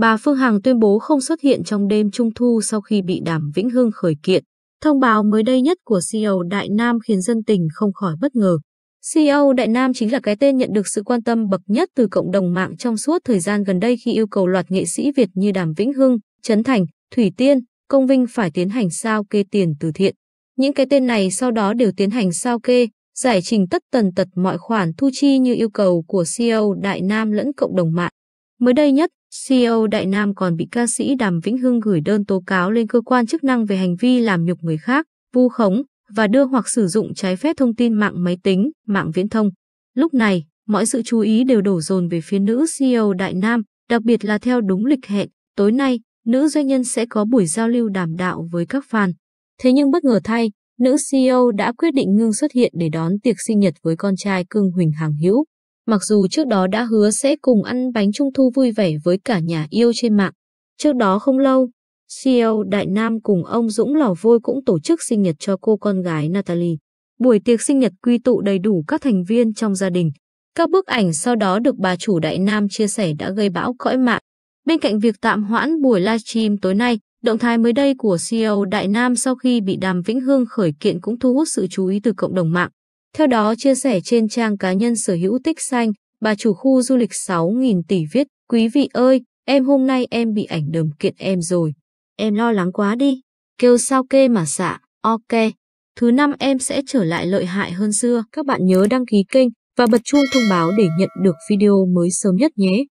Bà Phương Hằng tuyên bố không xuất hiện trong đêm trung thu sau khi bị Đàm Vĩnh Hưng khởi kiện. Thông báo mới đây nhất của CEO Đại Nam khiến dân tình không khỏi bất ngờ. CEO Đại Nam chính là cái tên nhận được sự quan tâm bậc nhất từ cộng đồng mạng trong suốt thời gian gần đây khi yêu cầu loạt nghệ sĩ Việt như Đàm Vĩnh Hưng, Trấn Thành, Thủy Tiên, Công Vinh phải tiến hành sao kê tiền từ thiện. Những cái tên này sau đó đều tiến hành sao kê, giải trình tất tần tật mọi khoản thu chi như yêu cầu của CEO Đại Nam lẫn cộng đồng mạng. Mới đây nhất, CEO Đại Nam còn bị ca sĩ Đàm Vĩnh Hưng gửi đơn tố cáo lên cơ quan chức năng về hành vi làm nhục người khác, vu khống và đưa hoặc sử dụng trái phép thông tin mạng máy tính, mạng viễn thông. Lúc này, mọi sự chú ý đều đổ dồn về phía nữ CEO Đại Nam, đặc biệt là theo đúng lịch hẹn, tối nay, nữ doanh nhân sẽ có buổi giao lưu đàm đạo với các fan. Thế nhưng bất ngờ thay, nữ CEO đã quyết định ngưng xuất hiện để đón tiệc sinh nhật với con trai Cương Huỳnh Hàng Hữu. Mặc dù trước đó đã hứa sẽ cùng ăn bánh trung thu vui vẻ với cả nhà yêu trên mạng. Trước đó không lâu, CEO Đại Nam cùng ông Dũng Lò Vôi cũng tổ chức sinh nhật cho cô con gái Natalie. Buổi tiệc sinh nhật quy tụ đầy đủ các thành viên trong gia đình. Các bức ảnh sau đó được bà chủ Đại Nam chia sẻ đã gây bão cõi mạng. Bên cạnh việc tạm hoãn buổi livestream tối nay, động thái mới đây của CEO Đại Nam sau khi bị Đàm Vĩnh Hương khởi kiện cũng thu hút sự chú ý từ cộng đồng mạng. Theo đó chia sẻ trên trang cá nhân sở hữu tích xanh, bà chủ khu du lịch 6.000 tỷ viết, quý vị ơi, em hôm nay em bị ảnh đầm kiện em rồi. Em lo lắng quá đi, kêu sao kê mà xạ, ok. Thứ năm em sẽ trở lại lợi hại hơn xưa, các bạn nhớ đăng ký kênh và bật chuông thông báo để nhận được video mới sớm nhất nhé.